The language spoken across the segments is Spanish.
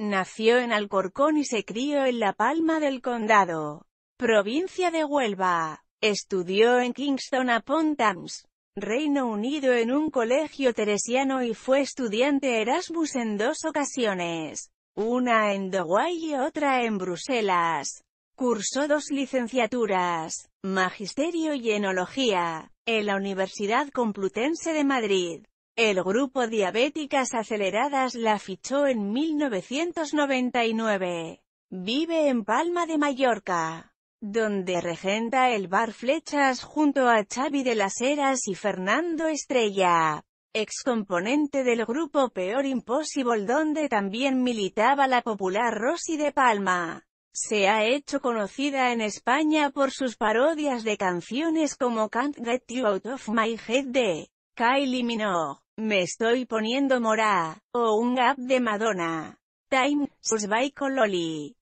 Nació en Alcorcón y se crió en La Palma del Condado, provincia de Huelva. Estudió en Kingston upon Thames, Reino Unido en un colegio teresiano y fue estudiante Erasmus en dos ocasiones, una en Doguay y otra en Bruselas. Cursó dos licenciaturas, Magisterio y Enología, en la Universidad Complutense de Madrid. El grupo Diabéticas Aceleradas la fichó en 1999. Vive en Palma de Mallorca, donde regenta el bar Flechas junto a Xavi de las Heras y Fernando Estrella, ex componente del grupo Peor Impossible donde también militaba la popular Rosy de Palma. Se ha hecho conocida en España por sus parodias de canciones como Can't Get You Out of My Head de Kylie Minogue, me estoy poniendo mora, o un gap de Madonna. Time, sus De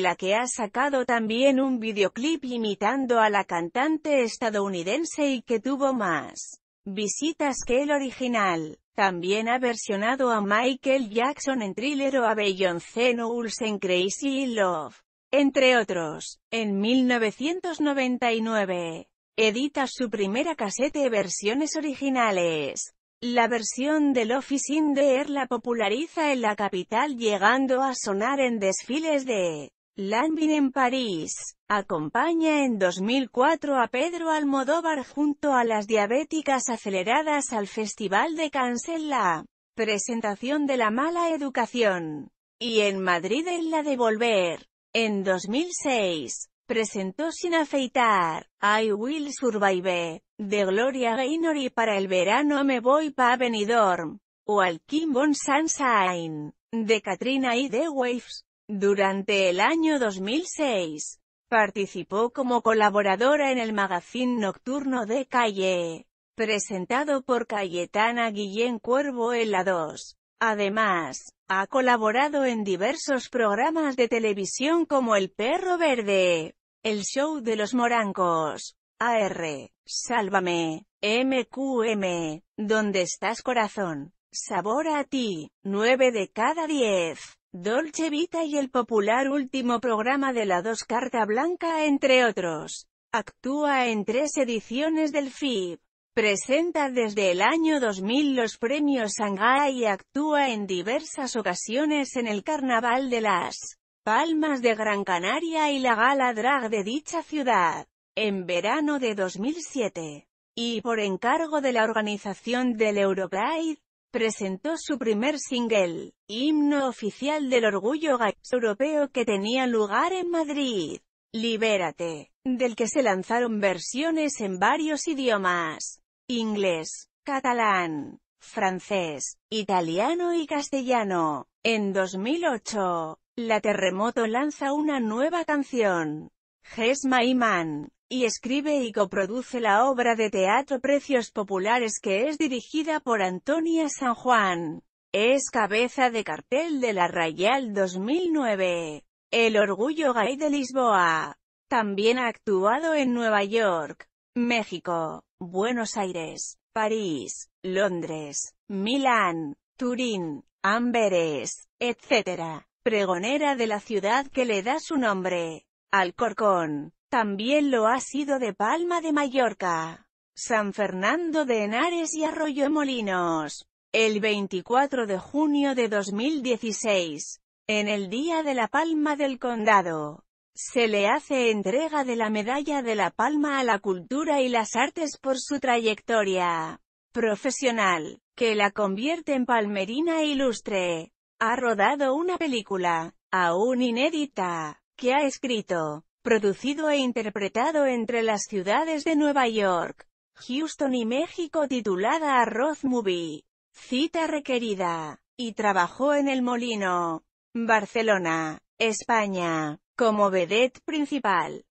la que ha sacado también un videoclip imitando a la cantante estadounidense y que tuvo más visitas que el original. También ha versionado a Michael Jackson en Thriller o a Beyoncé Knowles en Crazy Love, entre otros. En 1999, edita su primera casete versiones originales. La versión del Office in Air la populariza en la capital llegando a sonar en desfiles de Lambin en París. Acompaña en 2004 a Pedro Almodóvar junto a las diabéticas aceleradas al Festival de en la presentación de la mala educación. Y en Madrid en la de Volver. En 2006, presentó sin afeitar, I Will Survive, de Gloria Gaynor y para el verano me voy pa' Benidorm, o al Kim Bon Sunshine, de Katrina y The Waves. Durante el año 2006, participó como colaboradora en el magazine nocturno de Calle, presentado por Cayetana Guillén Cuervo en la 2. Además, ha colaborado en diversos programas de televisión como El Perro Verde, el show de los morancos. AR. Sálvame. MQM. ¿Dónde estás corazón? Sabor a ti. 9 de cada 10. Dolce Vita y el popular último programa de la Dos Carta Blanca entre otros. Actúa en tres ediciones del FIB. Presenta desde el año 2000 los premios Shanghai y actúa en diversas ocasiones en el Carnaval de las Palmas de Gran Canaria y la gala drag de dicha ciudad, en verano de 2007. Y por encargo de la organización del Europride, presentó su primer single, himno oficial del orgullo gay europeo que tenía lugar en Madrid, Libérate, del que se lanzaron versiones en varios idiomas, inglés, catalán, francés, italiano y castellano. En 2008, la Terremoto lanza una nueva canción, Gesma My y escribe y coproduce la obra de teatro Precios Populares que es dirigida por Antonia San Juan. Es cabeza de cartel de la Rayal 2009. El Orgullo Gay de Lisboa. También ha actuado en Nueva York, México, Buenos Aires, París, Londres, Milán, Turín, Amberes, etc pregonera de la ciudad que le da su nombre. Alcorcón. También lo ha sido de Palma de Mallorca, San Fernando de Henares y Arroyo Molinos. El 24 de junio de 2016, en el Día de la Palma del Condado, se le hace entrega de la Medalla de la Palma a la Cultura y las Artes por su trayectoria profesional, que la convierte en palmerina ilustre ha rodado una película, aún inédita, que ha escrito, producido e interpretado entre las ciudades de Nueva York, Houston y México titulada Arroz Movie, cita requerida, y trabajó en El Molino, Barcelona, España, como vedette principal.